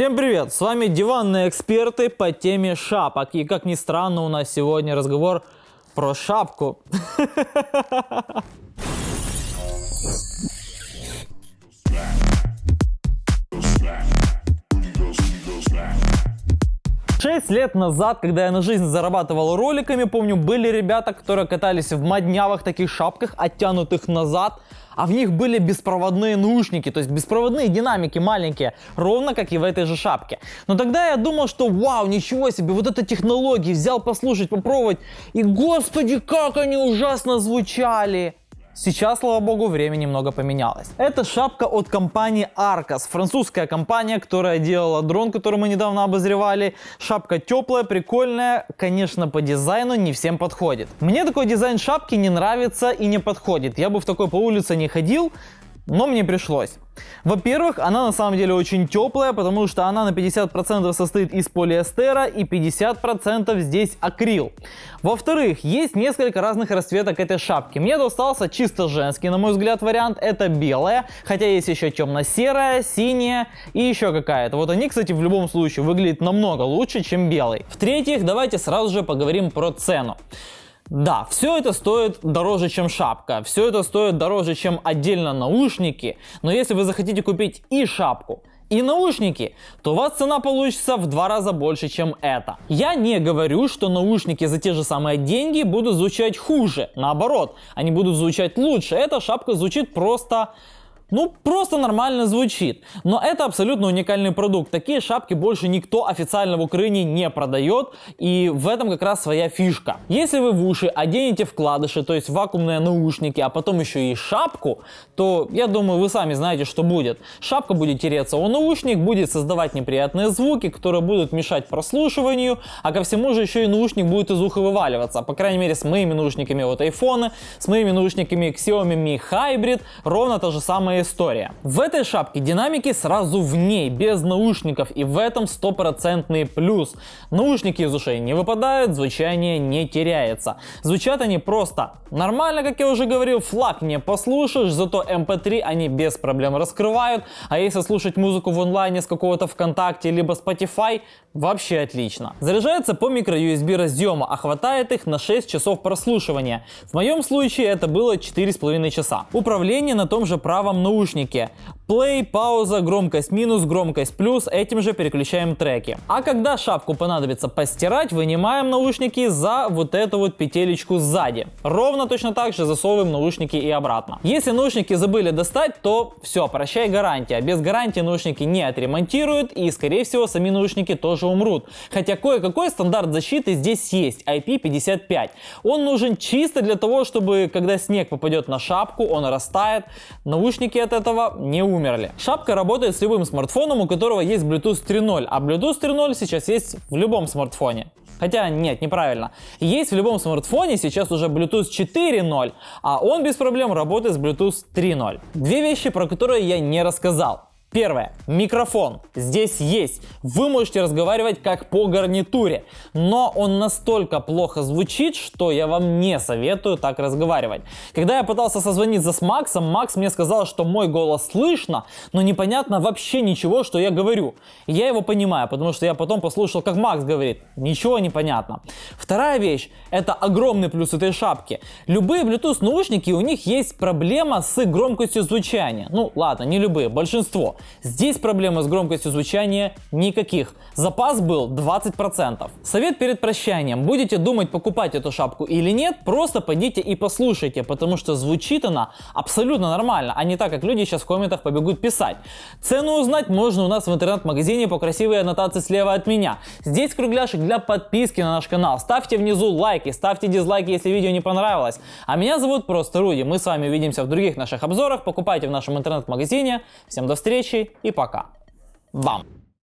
Всем привет! С вами диванные эксперты по теме шапок. И как ни странно, у нас сегодня разговор про шапку. 6 лет назад, когда я на жизнь зарабатывал роликами, помню, были ребята, которые катались в моднявых таких шапках, оттянутых назад, а в них были беспроводные наушники, то есть беспроводные динамики маленькие, ровно как и в этой же шапке. Но тогда я думал, что вау, ничего себе, вот это технологии, взял послушать, попробовать, и господи, как они ужасно звучали. Сейчас, слава богу, время немного поменялось. Это шапка от компании Arcos, французская компания, которая делала дрон, который мы недавно обозревали. Шапка теплая, прикольная, конечно, по дизайну не всем подходит. Мне такой дизайн шапки не нравится и не подходит. Я бы в такой по улице не ходил, но мне пришлось. Во-первых, она на самом деле очень теплая, потому что она на 50% состоит из полиэстера и 50% здесь акрил. Во-вторых, есть несколько разных расцветок этой шапки. Мне достался чисто женский, на мой взгляд, вариант. Это белая, хотя есть еще темно-серая, синяя и еще какая-то. Вот они, кстати, в любом случае выглядят намного лучше, чем белый. В-третьих, давайте сразу же поговорим про цену. Да, все это стоит дороже, чем шапка, все это стоит дороже, чем отдельно наушники, но если вы захотите купить и шапку, и наушники, то у вас цена получится в два раза больше, чем это. Я не говорю, что наушники за те же самые деньги будут звучать хуже. Наоборот, они будут звучать лучше. Эта шапка звучит просто ну, просто нормально звучит. Но это абсолютно уникальный продукт. Такие шапки больше никто официально в Украине не продает, и в этом как раз своя фишка. Если вы в уши оденете вкладыши, то есть вакуумные наушники, а потом еще и шапку, то, я думаю, вы сами знаете, что будет. Шапка будет тереться у наушник, будет создавать неприятные звуки, которые будут мешать прослушиванию, а ко всему же еще и наушник будет из уха вываливаться. По крайней мере, с моими наушниками вот айфоны, с моими наушниками Xiaomi Mi Hybrid, ровно то же самое история. В этой шапке динамики сразу в ней, без наушников, и в этом стопроцентный плюс. Наушники из ушей не выпадают, звучание не теряется. Звучат они просто нормально, как я уже говорил, флаг не послушаешь, зато MP3 эм они без проблем раскрывают, а если слушать музыку в онлайне с какого-то ВКонтакте либо Spotify, вообще отлично. Заряжается по микро-USB разъема, а хватает их на 6 часов прослушивания. В моем случае это было 4,5 часа. Управление на том же правом наушники Play, пауза, громкость минус, громкость плюс, этим же переключаем треки. А когда шапку понадобится постирать, вынимаем наушники за вот эту вот петелечку сзади. Ровно точно так же засовываем наушники и обратно. Если наушники забыли достать, то все, прощай гарантия. Без гарантии наушники не отремонтируют и скорее всего сами наушники тоже умрут. Хотя кое-какой стандарт защиты здесь есть, IP55. Он нужен чисто для того, чтобы когда снег попадет на шапку, он растает, наушники от этого не умрут умерли. Шапка работает с любым смартфоном, у которого есть Bluetooth 3.0, а Bluetooth 3.0 сейчас есть в любом смартфоне. Хотя нет, неправильно. Есть в любом смартфоне сейчас уже Bluetooth 4.0, а он без проблем работает с Bluetooth 3.0. Две вещи, про которые я не рассказал. Первое. Микрофон. Здесь есть. Вы можете разговаривать как по гарнитуре, но он настолько плохо звучит, что я вам не советую так разговаривать. Когда я пытался созвониться с Максом, Макс мне сказал, что мой голос слышно, но непонятно вообще ничего, что я говорю. И я его понимаю, потому что я потом послушал, как Макс говорит. Ничего не понятно. Вторая вещь. Это огромный плюс этой шапки. Любые Bluetooth наушники, у них есть проблема с громкостью звучания. Ну ладно, не любые, большинство. Здесь проблемы с громкостью звучания никаких. Запас был 20%. Совет перед прощанием. Будете думать, покупать эту шапку или нет, просто пойдите и послушайте, потому что звучит она абсолютно нормально, а не так, как люди сейчас в комментах побегут писать. Цену узнать можно у нас в интернет-магазине по красивой аннотации слева от меня. Здесь кругляшек для подписки на наш канал. Ставьте внизу лайки, ставьте дизлайки, если видео не понравилось. А меня зовут просто Руди. Мы с вами увидимся в других наших обзорах. Покупайте в нашем интернет-магазине. Всем до встречи! встречи и пока. Бам!